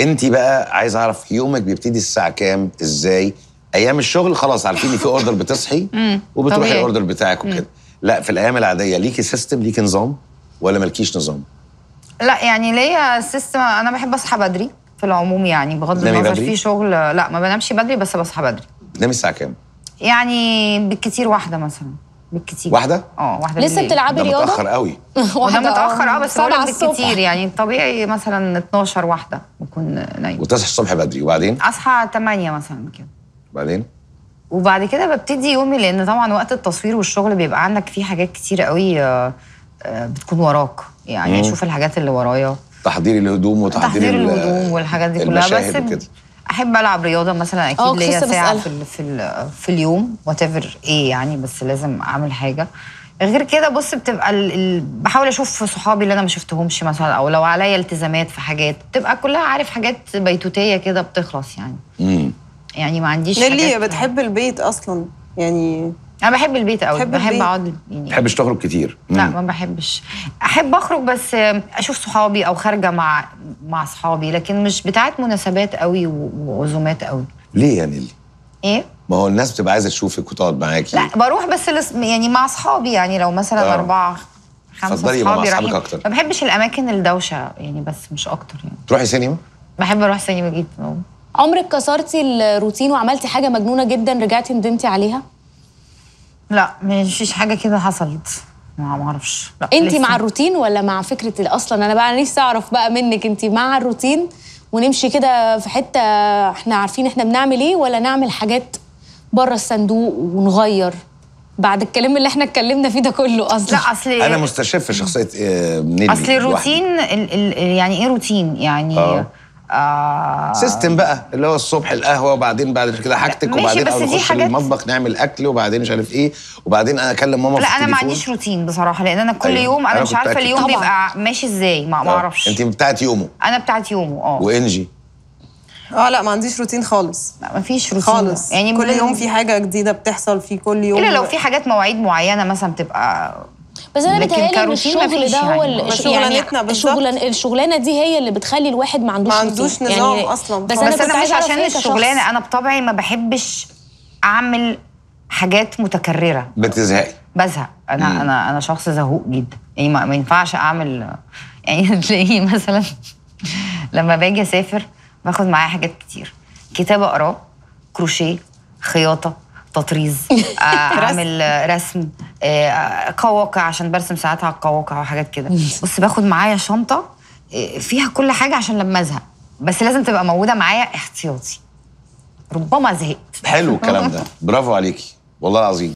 انت بقى عايز اعرف يومك بيبتدي الساعه كام ازاي ايام الشغل خلاص عارفين في اوردر بتصحي وبتروحي الاوردر بتاعك وكده لا في الايام العاديه ليكي سيستم ليكي نظام ولا مالكيش نظام لا يعني ليا سيستم انا بحب اصحى بدري في العموم يعني بغض النظر في شغل لا ما بنامش بدري بس بصحى بدري بتنامي الساعه كام يعني بالكثير واحده مثلا بالكتير واحده اه واحده لسه بتلعبي رياضه متاخر قوي واحده متاخر اه بس بقول كتير يعني طبيعي مثلا 12 واحده بكون نايمه وتصحي الصبح بدري وبعدين اصحى 8 مثلا كده وبعدين وبعد كده ببتدي يومي لان طبعا وقت التصوير والشغل بيبقى عندك فيه حاجات كتير قوي آه، آه، بتكون وراك يعني اشوف الحاجات اللي ورايا تحضير الهدوم وتحضير تحضير الهدوم والحاجات دي كلها بس احب العب رياضه مثلا اكيد آه، ليا ساعه في في, الـ في اليوم وات ايه يعني بس لازم اعمل حاجه غير كده بص بتبقى الـ الـ بحاول اشوف صحابي اللي انا ما شفتهمش مثلا او لو عليا التزامات في حاجات بتبقى كلها عارف حاجات بيتوتيه كده بتخلص يعني امم يعني ما عنديش ليه بتحب البيت اصلا يعني انا بحب البيت قوي بحب اقعد يعني بحبش تخرج كتير لا ما بحبش احب اخرج بس اشوف صحابي او خارجه مع مع صحابي لكن مش بتاعت مناسبات قوي وعزومات قوي ليه يا نيلي ايه ما هو الناس بتبقى عايزه تشوفك وتقعد معاكي لا بروح بس يعني مع صحابي يعني لو مثلا آه. اربعه خمسه مع رايحين اكتر ما بحبش الاماكن الدوشه يعني بس مش اكتر يعني تروحي سينما بحب اروح سينما جدا عمرك كسرتي الروتين وعملتي حاجه مجنونه جدا رجعتي ندمتي عليها لا مفيش حاجه كده حصلت ما معرفش انت مع الروتين ولا مع فكره اصلا انا بقى نفسي اعرف بقى منك انت مع الروتين ونمشي كده في حته احنا عارفين احنا بنعمل ايه ولا نعمل حاجات بره الصندوق ونغير بعد الكلام اللي احنا اتكلمنا فيه ده كله اصلا لا اصل انا مستشف شخصيه آه، نيلي اصل الروتين ال ال يعني ايه روتين يعني أوه. آه سيستم بقى اللي هو الصبح القهوه وبعدين بعد كده حاجتك وبعدين اول نخش المطبخ نعمل اكل وبعدين مش عارف ايه وبعدين انا اكلم ماما لا انا ما عنديش روتين بصراحه لان انا كل أيوه. يوم انا, أنا مش عارفه اليوم طبعا. بيبقى ماشي ازاي ما اعرفش انت بتاعت يومه انا بتاعت يومه اه وانجي اه لا ما عنديش روتين خالص لا ما فيش روتين خالص يعني كل يوم في حاجه جديده بتحصل في كل يوم الا لو في حاجات مواعيد معينه مثلا بتبقى بس انا بتهيألي ان الشغل ده هو يعني. شغلانتنا يعني الشغلانه دي هي اللي بتخلي الواحد ما عندوش ما عندوش يعني نظام يعني اصلا بس, بس انا, مش عشان الشغلانه انا بطبعي ما بحبش اعمل حاجات متكرره بتزهقي بزهق انا مم. انا انا شخص زهوق جدا يعني ما ينفعش اعمل يعني تلاقيه مثلا لما باجي اسافر باخد معايا حاجات كتير كتاب اقراه كروشيه خياطه تطريز آه، اعمل رسم آه، قواقع عشان برسم ساعات على القواقع وحاجات كده بص باخد معايا شنطه آه، فيها كل حاجه عشان لما ازهق بس لازم تبقى موجوده معايا احتياطي ربما زهقت حلو الكلام ده برافو عليكي والله العظيم